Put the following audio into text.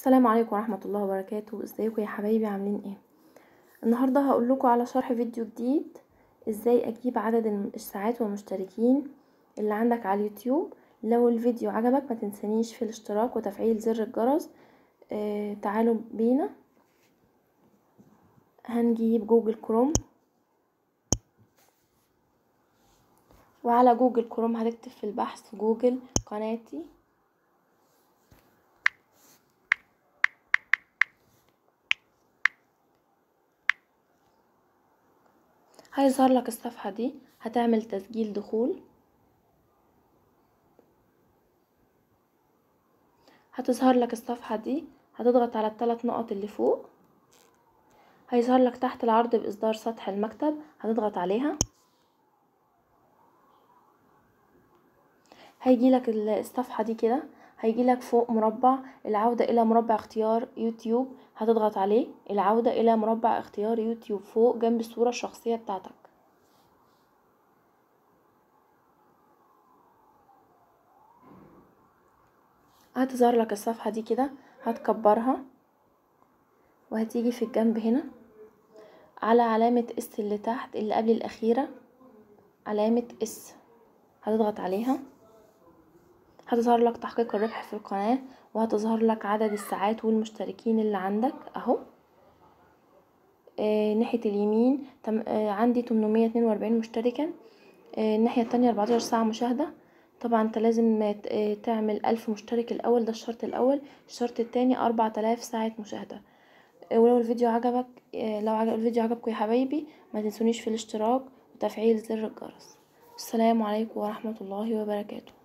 السلام عليكم ورحمة الله وبركاته ازيكم يا حبايبي عاملين ايه النهاردة هقول لكم على شرح فيديو جديد ازاي اجيب عدد الساعات والمشتركين اللي عندك على اليوتيوب لو الفيديو عجبك ما تنسانيش في الاشتراك وتفعيل زر الجرس اه تعالوا بينا هنجيب جوجل كروم وعلى جوجل كروم هتكتب في البحث جوجل قناتي هيظهر لك الصفحة دي هتعمل تسجيل دخول هتظهر لك الصفحة دي هتضغط على الثلاث نقط اللي فوق هيظهر لك تحت العرض بإصدار سطح المكتب هتضغط عليها هيجي لك الصفحة دي كده هيجيلك فوق مربع العودة إلى مربع اختيار يوتيوب هتضغط عليه العودة إلى مربع اختيار يوتيوب فوق جنب الصورة الشخصية بتاعتك هتظهر لك الصفحة دي كده هتكبرها وهتيجي في الجنب هنا على علامة اس اللي تحت اللي قبل الأخيرة علامة اس هتضغط عليها هتظهر لك تحقيق الربح في القناة وهتظهر لك عدد الساعات والمشتركين اللي عندك اهو آه، ناحية اليمين تم آه، عندي 842 مشتركا آه، الناحية التانية 14 ساعة مشاهدة طبعا انت لازم تعمل ألف مشترك الأول ده الشرط الأول الشرط التاني 4000 ساعة مشاهدة ولو الفيديو عجبك لو عجب الفيديو عجبكم يا حبايبي ما تنسونيش في الاشتراك وتفعيل زر الجرس السلام عليكم ورحمة الله وبركاته